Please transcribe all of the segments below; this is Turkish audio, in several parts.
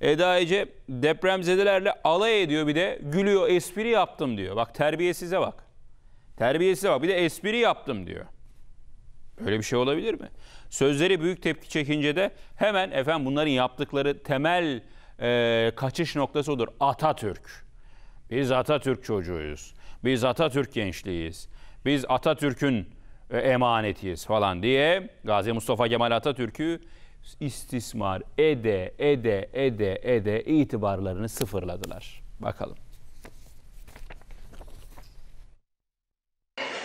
Eda Ece depremzedelerle alay ediyor bir de gülüyor espri yaptım diyor. Bak terbiyesize bak. Terbiyesize bak bir de espri yaptım diyor. Böyle bir şey olabilir mi? Sözleri büyük tepki çekince de hemen efendim bunların yaptıkları temel e, kaçış noktası odur. Atatürk. Biz Atatürk çocuğuyuz. Biz Atatürk gençliğiyiz. Biz Atatürk'ün e, emanetiyiz falan diye Gazi Mustafa Kemal Atatürk'ü istismar ede ede ede ede itibarlarını sıfırladılar. Bakalım.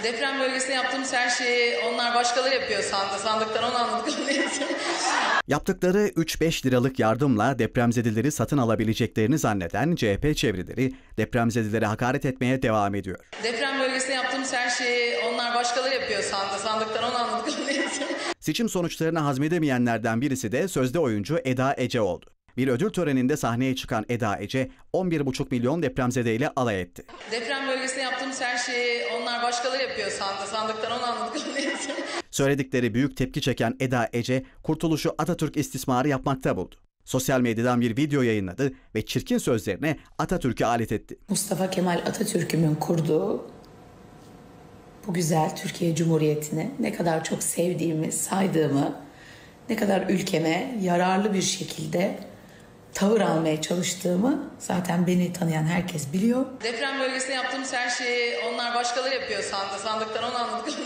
Deprem bölgesinde yaptığımız her şeyi onlar başkaları yapıyor sandı. Sandıktan onu anladık. Yaptıkları 3-5 liralık yardımla depremzedileri satın alabileceklerini zanneden CHP çevreleri depremzedilere hakaret etmeye devam ediyor. Deprem bölgesinde yaptığımız her şeyi onlar başkaları yapıyor sandı. Sandıktan onu anladık. Seçim sonuçlarını hazmedemeyenlerden birisi de sözde oyuncu Eda Ece oldu. Bir ödül töreninde sahneye çıkan Eda Ece 11,5 milyon depremzedeyle alay etti. Deprem bölgesinde yaptığımız her şeyi onlar başkaları yapıyor sandı. Sandıktan onu anladık. Söyledikleri büyük tepki çeken Eda Ece kurtuluşu Atatürk istismarı yapmakta buldu. Sosyal medyadan bir video yayınladı ve çirkin sözlerine Atatürk'ü alet etti. Mustafa Kemal Atatürk'ümün kurduğu bu güzel Türkiye Cumhuriyeti'ni ne kadar çok sevdiğimi, saydığımı, ne kadar ülkeme yararlı bir şekilde tavır almaya çalıştığımı zaten beni tanıyan herkes biliyor. Deprem bölgesinde yaptığımız her şeyi onlar başkaları yapıyor sandı. Sandıktan onu anladık.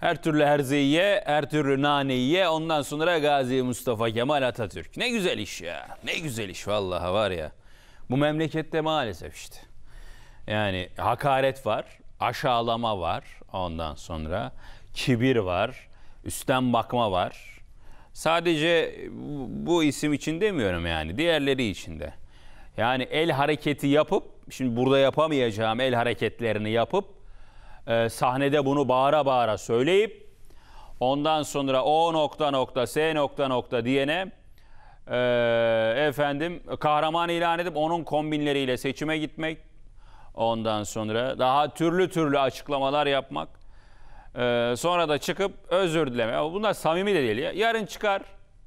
Her türlü herzeyi her türlü naneyi Ondan sonra Gazi Mustafa Kemal Atatürk. Ne güzel iş ya. Ne güzel iş vallahi var ya. Bu memlekette maalesef işte. Yani hakaret var, aşağılama var ondan sonra. Kibir var, üstten bakma var. Sadece bu isim için demiyorum yani diğerleri için de. Yani el hareketi yapıp, şimdi burada yapamayacağım el hareketlerini yapıp, e, sahnede bunu bağıra bağıra söyleyip, ondan sonra o nokta nokta, s nokta nokta diyene ee, efendim kahraman ilan edip onun kombinleriyle seçime gitmek. Ondan sonra daha türlü türlü açıklamalar yapmak. Ee, sonra da çıkıp özür dileme. Ama bunlar samimi de değil ya. Yarın çıkar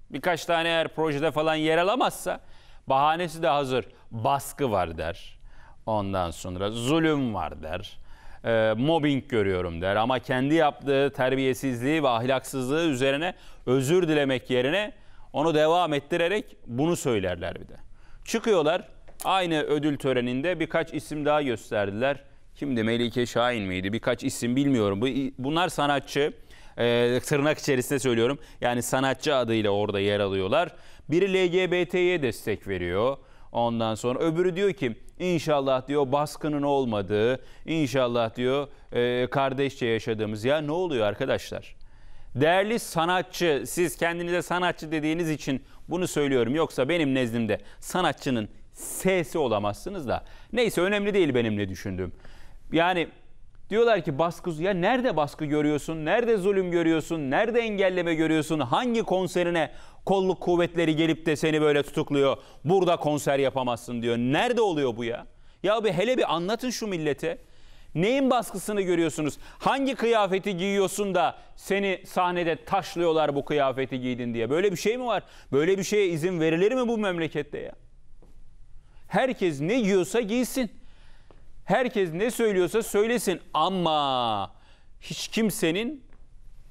birkaç tane eğer projede falan yer alamazsa bahanesi de hazır. Baskı var der. Ondan sonra zulüm var der. E, mobbing görüyorum der. Ama kendi yaptığı terbiyesizliği ve ahlaksızlığı üzerine özür dilemek yerine onu devam ettirerek bunu söylerler bir de. Çıkıyorlar aynı ödül töreninde birkaç isim daha gösterdiler. Kimdi Melike Şahin miydi? Birkaç isim bilmiyorum. Bunlar sanatçı. E, tırnak içerisinde söylüyorum. Yani sanatçı adıyla orada yer alıyorlar. Biri LGBT'ye destek veriyor. Ondan sonra öbürü diyor ki inşallah diyor baskının olmadığı, inşallah diyor e, kardeşçe yaşadığımız. Ya ne oluyor arkadaşlar? Değerli sanatçı, siz kendinize sanatçı dediğiniz için bunu söylüyorum. Yoksa benim nezdimde sanatçının sesi olamazsınız da. Neyse önemli değil benim ne düşündüğüm. Yani diyorlar ki baskı ya nerede baskı görüyorsun? Nerede zulüm görüyorsun? Nerede engelleme görüyorsun? Hangi konserine kolluk kuvvetleri gelip de seni böyle tutukluyor? Burada konser yapamazsın diyor. Nerede oluyor bu ya? Ya bir hele bir anlatın şu millete. Neyin baskısını görüyorsunuz? Hangi kıyafeti giyiyorsun da seni sahnede taşlıyorlar bu kıyafeti giydin diye. Böyle bir şey mi var? Böyle bir şeye izin verilir mi bu memlekette ya? Herkes ne giyiyorsa giysin. Herkes ne söylüyorsa söylesin ama hiç kimsenin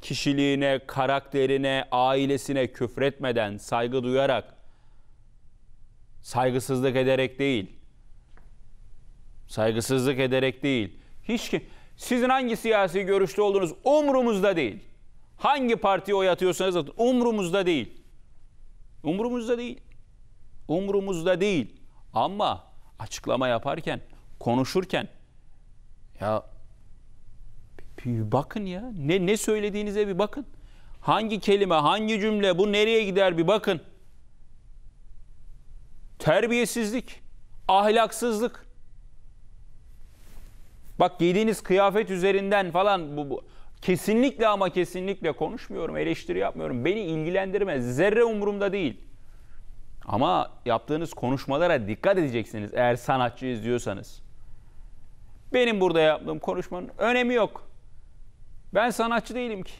kişiliğine, karakterine, ailesine küfretmeden, saygı duyarak, saygısızlık ederek değil, saygısızlık ederek değil, hiç kim. Sizin hangi siyasi görüşte olduğunuz umrumuzda değil. Hangi partiye oy atıyorsanız atın. Umrumuzda değil. Umrumuzda değil. Umrumuzda değil. Ama açıklama yaparken, konuşurken ya bir bakın ya. Ne, ne söylediğinize bir bakın. Hangi kelime, hangi cümle, bu nereye gider bir bakın. Terbiyesizlik, ahlaksızlık. Bak giydiğiniz kıyafet üzerinden falan bu, bu kesinlikle ama kesinlikle konuşmuyorum, eleştiri yapmıyorum. Beni ilgilendirmez. Zerre umurumda değil. Ama yaptığınız konuşmalara dikkat edeceksiniz eğer sanatçıyız diyorsanız. Benim burada yaptığım konuşmanın önemi yok. Ben sanatçı değilim ki.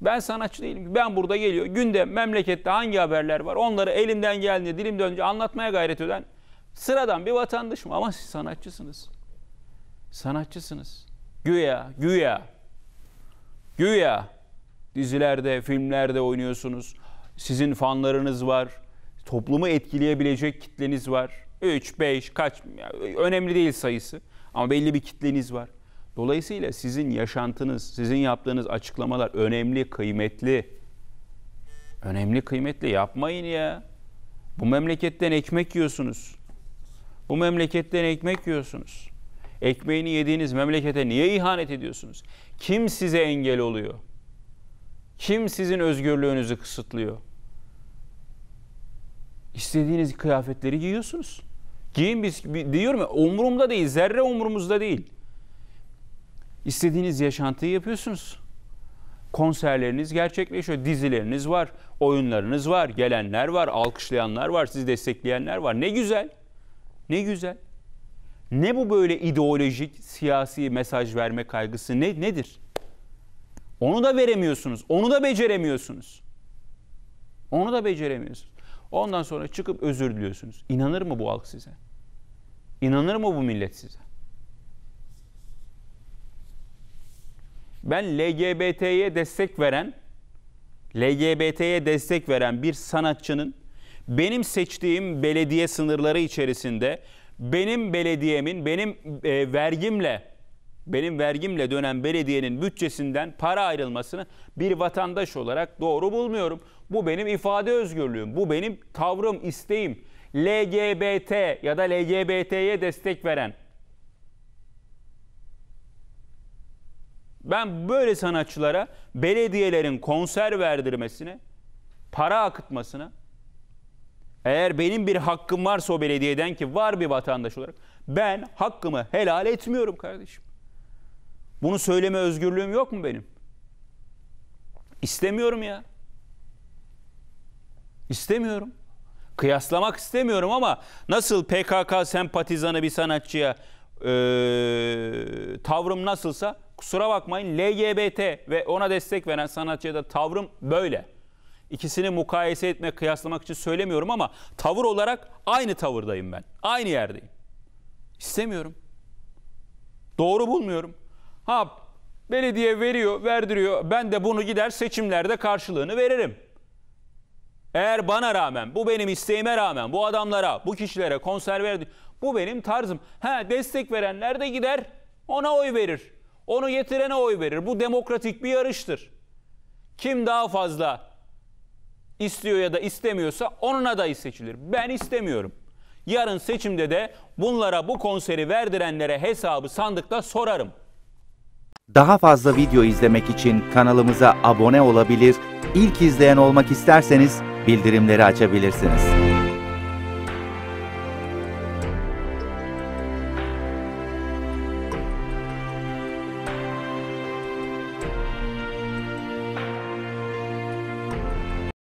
Ben sanatçı değilim ki. Ben burada geliyor. Günde memlekette hangi haberler var? Onları elimden geldiğince dilim dönünce anlatmaya gayret eden sıradan bir vatandaşım. Ama siz sanatçısınız sanatçısınız. Güya, güya, güya dizilerde, filmlerde oynuyorsunuz. Sizin fanlarınız var. Toplumu etkileyebilecek kitleniz var. 3, 5, kaç önemli değil sayısı. Ama belli bir kitleniz var. Dolayısıyla sizin yaşantınız, sizin yaptığınız açıklamalar önemli, kıymetli. Önemli, kıymetli. Yapmayın ya. Bu memleketten ekmek yiyorsunuz. Bu memleketten ekmek yiyorsunuz. Ekmeğini yediğiniz memlekete niye ihanet ediyorsunuz? Kim size engel oluyor? Kim sizin özgürlüğünüzü kısıtlıyor? İstediğiniz kıyafetleri giyiyorsunuz. Giyin biz diyorum ya umurumda değil, zerre umurumuzda değil. İstediğiniz yaşantıyı yapıyorsunuz. Konserleriniz gerçekleşiyor, dizileriniz var, oyunlarınız var, gelenler var, alkışlayanlar var, sizi destekleyenler var. Ne güzel. Ne güzel. Ne bu böyle ideolojik, siyasi mesaj verme kaygısı ne nedir? Onu da veremiyorsunuz. Onu da beceremiyorsunuz. Onu da beceremiyorsunuz. Ondan sonra çıkıp özür diliyorsunuz. İnanır mı bu halk size? İnanır mı bu millet size? Ben LGBT'ye destek veren, LGBT'ye destek veren bir sanatçının benim seçtiğim belediye sınırları içerisinde benim belediyemin, benim e, vergimle, benim vergimle dönen belediyenin bütçesinden para ayrılmasını bir vatandaş olarak doğru bulmuyorum. Bu benim ifade özgürlüğüm, bu benim tavrım, isteğim. LGBT ya da LGBT'ye destek veren. Ben böyle sanatçılara belediyelerin konser verdirmesine, para akıtmasına eğer benim bir hakkım varsa o belediyeden ki var bir vatandaş olarak ben hakkımı helal etmiyorum kardeşim. Bunu söyleme özgürlüğüm yok mu benim? İstemiyorum ya. İstemiyorum. Kıyaslamak istemiyorum ama nasıl PKK sempatizanı bir sanatçıya e, tavrım nasılsa kusura bakmayın LGBT ve ona destek veren sanatçıya da tavrım böyle. İkisini mukayese etmek, kıyaslamak için söylemiyorum ama tavır olarak aynı tavırdayım ben. Aynı yerdeyim. İstemiyorum. Doğru bulmuyorum. Ha belediye veriyor, verdiriyor. Ben de bunu gider seçimlerde karşılığını veririm. Eğer bana rağmen, bu benim isteğime rağmen, bu adamlara, bu kişilere konser verdi. Bu benim tarzım. Ha destek verenler de gider ona oy verir. Onu getirene oy verir. Bu demokratik bir yarıştır. Kim daha fazla istiyor ya da istemiyorsa onun adayı seçilir. Ben istemiyorum. Yarın seçimde de bunlara bu konseri verdirenlere hesabı sandıkta sorarım. Daha fazla video izlemek için kanalımıza abone olabilir, ilk izleyen olmak isterseniz bildirimleri açabilirsiniz.